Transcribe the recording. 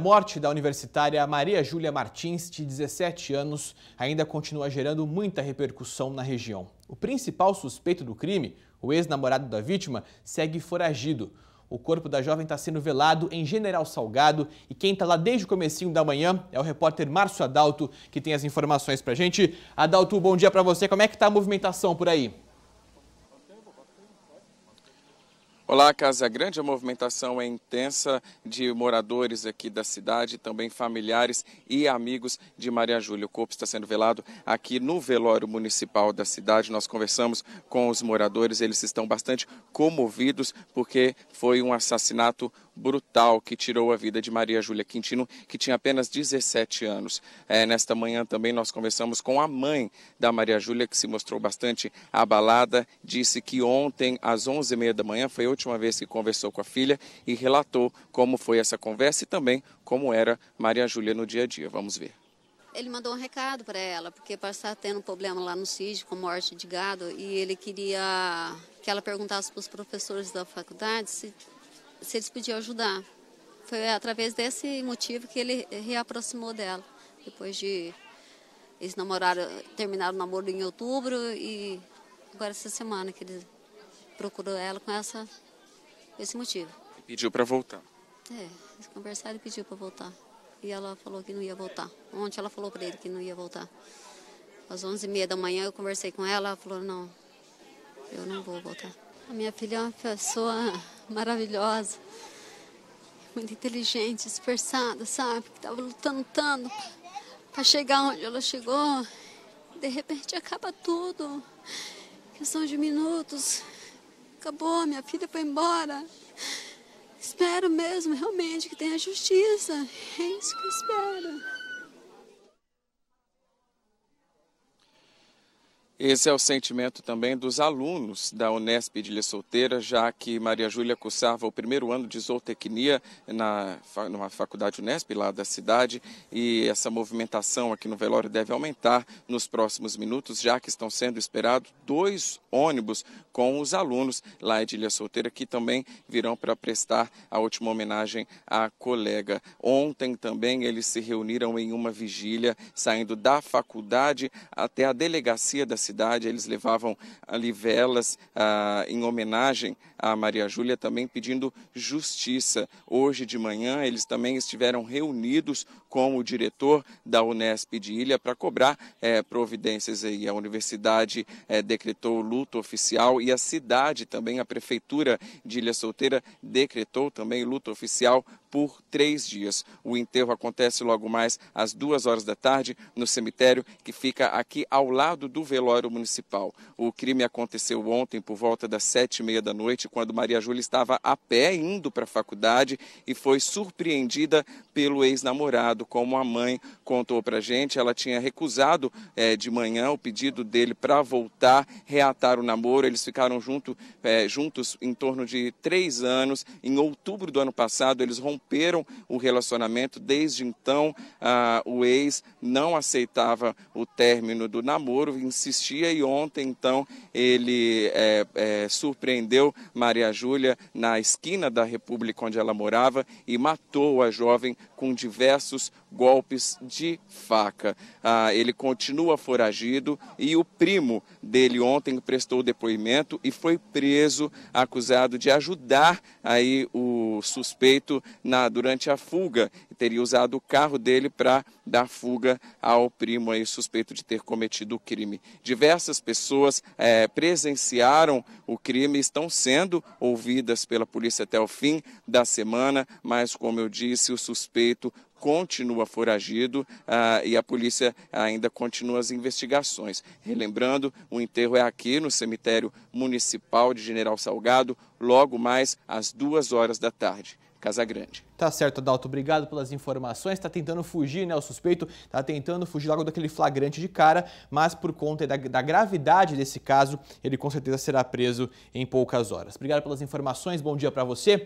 A morte da universitária Maria Júlia Martins, de 17 anos, ainda continua gerando muita repercussão na região. O principal suspeito do crime, o ex-namorado da vítima, segue foragido. O corpo da jovem está sendo velado em General Salgado e quem está lá desde o comecinho da manhã é o repórter Márcio Adalto, que tem as informações a gente. Adalto, bom dia para você. Como é que está a movimentação por aí? Olá, Casa é Grande. A movimentação é intensa de moradores aqui da cidade, também familiares e amigos de Maria Júlia. O corpo está sendo velado aqui no velório municipal da cidade. Nós conversamos com os moradores, eles estão bastante comovidos porque foi um assassinato brutal que tirou a vida de Maria Júlia Quintino, que tinha apenas 17 anos. É, nesta manhã também nós conversamos com a mãe da Maria Júlia, que se mostrou bastante abalada, disse que ontem, às 11h30 da manhã, foi a última vez que conversou com a filha e relatou como foi essa conversa e também como era Maria Júlia no dia a dia. Vamos ver. Ele mandou um recado para ela, porque passar tendo um problema lá no sítio com morte de gado e ele queria que ela perguntasse para os professores da faculdade se se eles podiam ajudar. Foi através desse motivo que ele reaproximou dela. Depois de eles namoraram, terminaram o namoro em outubro e agora essa semana que ele procurou ela com essa, esse motivo. E pediu para voltar. É, eles conversaram e pediu para voltar. E ela falou que não ia voltar. Ontem ela falou para ele que não ia voltar. Às 11h30 da manhã eu conversei com ela, ela falou, não, eu não vou voltar. A minha filha é uma pessoa maravilhosa, muito inteligente, esforçada, sabe? Que estava lutando tanto para chegar onde ela chegou. De repente acaba tudo. Questão de minutos. Acabou, minha filha foi embora. Espero mesmo, realmente, que tenha justiça. É isso que eu espero. Esse é o sentimento também dos alunos da Unesp de Ilha Solteira, já que Maria Júlia cursava o primeiro ano de zootecnia na numa faculdade Unesp lá da cidade e essa movimentação aqui no velório deve aumentar nos próximos minutos, já que estão sendo esperados dois ônibus com os alunos lá de Ilha Solteira que também virão para prestar a última homenagem à colega. Ontem também eles se reuniram em uma vigília saindo da faculdade até a delegacia da cidade cidade, eles levavam ali velas ah, em homenagem a Maria Júlia, também pedindo justiça. Hoje de manhã, eles também estiveram reunidos com o diretor da Unesp de Ilha para cobrar eh, providências aí. A universidade eh, decretou luto oficial e a cidade também, a prefeitura de Ilha Solteira, decretou também luto oficial por três dias. O enterro acontece logo mais às duas horas da tarde no cemitério que fica aqui ao lado do velório municipal. O crime aconteceu ontem por volta das sete e meia da noite, quando Maria Júlia estava a pé indo para a faculdade e foi surpreendida pelo ex-namorado, como a mãe contou para gente. Ela tinha recusado é, de manhã o pedido dele para voltar, reatar o namoro. Eles ficaram junto, é, juntos em torno de três anos. Em outubro do ano passado, eles romperam romperam o relacionamento. Desde então, ah, o ex não aceitava o término do namoro, insistia e ontem, então, ele é, é, surpreendeu Maria Júlia na esquina da República onde ela morava e matou a jovem com diversos golpes de faca. Ah, ele continua foragido e o primo dele ontem prestou depoimento e foi preso, acusado de ajudar aí o suspeito na na, durante a fuga, teria usado o carro dele para dar fuga ao primo aí, suspeito de ter cometido o crime. Diversas pessoas é, presenciaram o crime, estão sendo ouvidas pela polícia até o fim da semana, mas como eu disse, o suspeito continua foragido ah, e a polícia ainda continua as investigações. Relembrando, o enterro é aqui no cemitério municipal de General Salgado, logo mais às duas horas da tarde. Casagrande. Tá certo, Adalto. Obrigado pelas informações. Está tentando fugir, né? O suspeito está tentando fugir logo daquele flagrante de cara, mas por conta da, da gravidade desse caso, ele com certeza será preso em poucas horas. Obrigado pelas informações. Bom dia para você.